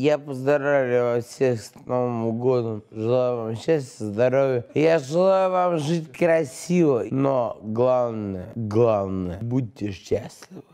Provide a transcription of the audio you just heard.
Я поздравляю вас всех с Новым годом. Желаю вам счастья, здоровья. Я желаю вам жить красиво. Но главное, главное, будьте счастливы.